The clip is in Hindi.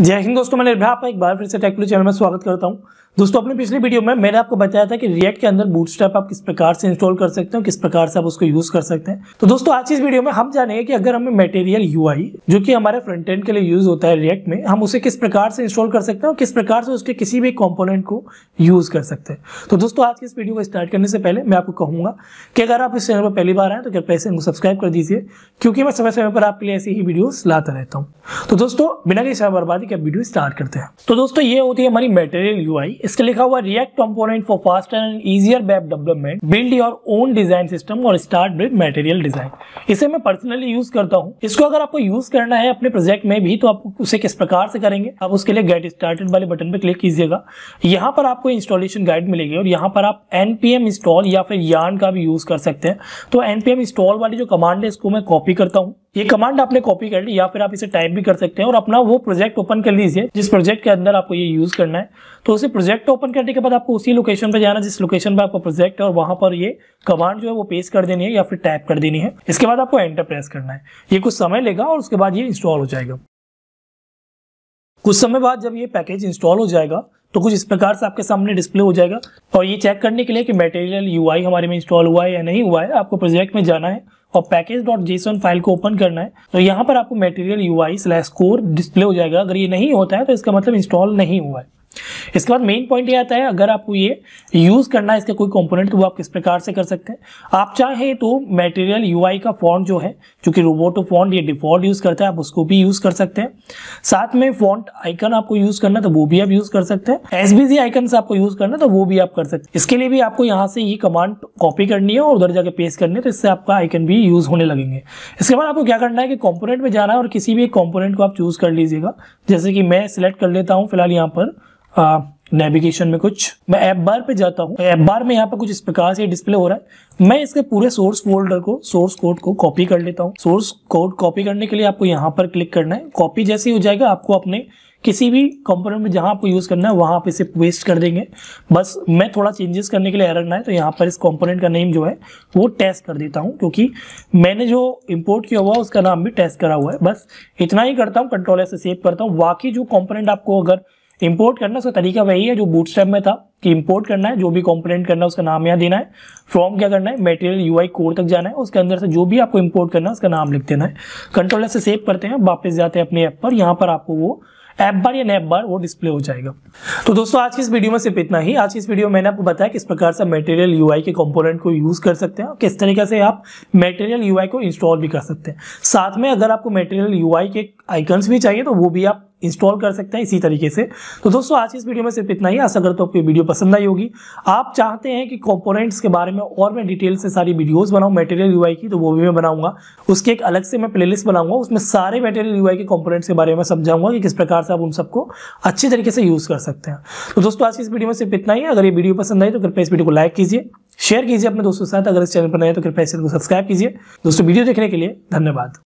जय हिंद दोस्तों मैं निर्भया आपका एक बार फिर से टेक्नोलॉजी चैनल में स्वागत करता हूं दोस्तों अपने पिछले वीडियो में मैंने आपको बताया था कि रिएक्ट के अंदर बूटस्ट्रैप आप किस प्रकार से इंस्टॉल कर सकते हैं किस प्रकार से आप उसको यूज कर सकते हैं तो दोस्तों आज इस वीडियो में हम जानेंगे कि अगर हमें मटेरियल यू जो कि हमारे फ्रंट एंड के लिए यूज होता है रिएक्ट में हम उसे किस प्रकार से इंस्टॉल कर सकते हैं और किस प्रकार से उसके किसी भी कॉम्पोनेंट को यूज कर सकते हैं तो दोस्तों आज की इस वीडियो को स्टार्ट करने से पहले मैं आपको कहूंगा कि अगर आप इस चैनल पर पहली बार आए तो कृपया इसे सब्सक्राइब कर दीजिए क्योंकि मैं समय समय पर आपके लिए ऐसी ही वीडियो लाता रहता हूँ तो दोस्तों बिना किसी बर्बादी क्या वीडियो स्टार्ट करते हैं तो दोस्तों ये होती है हमारी मेटेरियल यू इसके लिखा हुआ React component for fast and easier web development build your own design system और स्टार्ट विद मेटेरियल डिजाइन इसे मैं पर्सनली यूज करता हूँ इसको अगर आपको यूज करना है अपने प्रोजेक्ट में भी तो आप उसे किस प्रकार से करेंगे आप उसके लिए गेट स्टार्टेड वाले बटन पर क्लिक कीजिएगा यहाँ पर आपको इंस्टॉलेशन गाइड मिलेगी और यहाँ पर आप एनपीएम इंस्टॉल या फिर यान का भी यूज कर सकते हैं तो एनपीएम इंस्टॉल वाली जो कमांड है इसको मैं कॉपी करता हूँ ये कमांड आपने कॉपी कर ली या फिर आप इसे टाइप भी कर सकते हैं और अपना वो प्रोजेक्ट ओपन कर लीजिए जिस प्रोजेक्ट के अंदर आपको ये यूज़ करना है तो उसे प्रोजेक्ट ओपन करने के बाद आपको उसी लोकेशन पर जाना जिस लोकेशन पर आपका प्रोजेक्ट है और वहां पर ये कमांड जो है वो पेस्ट कर देनी है या फिर टाइप कर देनी है इसके बाद आपको एंटर प्रेस करना है ये कुछ समय लेगा और उसके बाद ये इंस्टॉल हो जाएगा कुछ समय बाद जब ये पैकेज इंस्टॉल हो जाएगा तो कुछ इस प्रकार से आपके सामने डिस्प्ले हो जाएगा और ये चेक करने के लिए कि मटेरियल यू हमारे में इंस्टॉल हुआ है या नहीं हुआ है आपको प्रोजेक्ट में जाना है और पैकेज डॉट जेसन फाइल को ओपन करना है तो यहाँ पर आपको material U I slash core display हो जाएगा अगर ये नहीं होता है तो इसका मतलब इंस्टॉल नहीं हुआ है इसके बाद मेन पॉइंट ये आता है अगर आपको ये यूज़ करना है इसके कोई कंपोनेंट तो वो आप किस प्रकार से कर सकते हैं आप चाहे तो मटेरियल यूआई का फॉन्ट जो है जो कि रोबोटो फॉन्ट ये डिफॉल्ट यूज़ करता है आप उसको भी यूज़ कर सकते हैं साथ में फॉन्ट आइकन आपको यूज़ करना तो वो भी आप यूज़ कर सकते हैं एस आइकन आपको यूज़ करना तो वो भी आप कर सकते हैं इसके लिए भी आपको यहाँ से ये कमांड कॉपी करनी है और उधर जाके पेस्ट करनी है तो इससे आपका आइकन भी यूज़ होने लगेंगे इसके बाद आपको क्या करना है कि कॉम्पोनेंट में जाना है और किसी भी एक कॉम्पोनेंट को आप चूज़ कर लीजिएगा जैसे कि मैं सिलेक्ट कर लेता हूँ फिलहाल यहाँ पर नेविगेशन में कुछ मैं ऐप बार पे जाता हूँ ऐप बार में यहाँ पे कुछ इस प्रकार से डिस्प्ले हो रहा है मैं इसके पूरे सोर्स फोल्डर को सोर्स कोड को कॉपी कर लेता हूँ सोर्स कोड कॉपी करने के लिए आपको यहाँ पर क्लिक करना है कॉपी जैसे हो जाएगा आपको अपने किसी भी कंपोनेंट में जहाँ आपको यूज़ करना है वहाँ आप इसे पेस्ट कर देंगे बस मैं थोड़ा चेंजेस करने के लिए एरर ना है तो यहाँ पर इस कंपोनेंट का नेम जो है वो टेस्ट कर देता हूँ क्योंकि मैंने जो इंपोर्ट किया हुआ है उसका नाम भी टेस्ट करा हुआ है बस इतना ही करता हूँ कंट्रोल ऐसे सेव करता हूँ बाकी जो कॉम्पोनेंट आपको अगर इंपोर्ट करना उसका तरीका वही है जो बूट में था कि इंपोर्ट करना है जो भी कॉम्पोनेट करना है उसका नाम यहाँ देना है फ्रॉम क्या करना है मेटेरियल यू कोड तक जाना है उसके अंदर से जो भी आपको इंपोर्ट करना है उसका नाम लिख देना है कंट्रोलर से सेव करते हैं वापस जाते हैं अपने ऐप पर यहाँ पर आपको वो ऐप बार या नैप बार वो डिस्प्ले हो जाएगा तो दोस्तों आज की इस वीडियो में सिर्फ इतना ही आज की इस वीडियो में मैंने आपको बताया किस प्रकार से मटेरियल यूआई के कंपोनेंट को यूज़ कर सकते हैं किस तरीके से आप मटेरियल यूआई को इंस्टॉल भी कर सकते हैं साथ में अगर आपको मटेरियल यूआई के आइकन्स भी चाहिए तो वो भी आप इंस्टॉल कर सकते हैं इसी तरीके से तो दोस्तों आज इस वीडियो में सिर्फ इतना ही आशा करता हूँ आपको वीडियो पसंद आई होगी आप चाहते हैं कि कंपोनेंट्स के बारे में और मैं डिटेल से सारी वीडियोस बनाऊँ मटेरियल यूआई की तो वो भी मैं बनाऊंगा उसके एक अलग से मैं प्लेलिस्ट बनाऊंगा उसमें सारे मेटेरियल यू के कॉम्पोनेट्स के बारे में समझाऊंगा कि किस प्रकार से आप उन सबको अच्छे तरीके से यूज़ कर सकते हैं तो दोस्तों आज इस वीडियो में सिर्फ इतना ही अगर ये वीडियो पसंद आई तो कृपया इस वीडियो को लाइक कीजिए शेयर कीजिए अपने दोस्तों के साथ अगर इस चैनल पर नए तो कृपया इस चैनल को सब्सक्राइब कीजिए दोस्तों वीडियो देखने के लिए धन्यवाद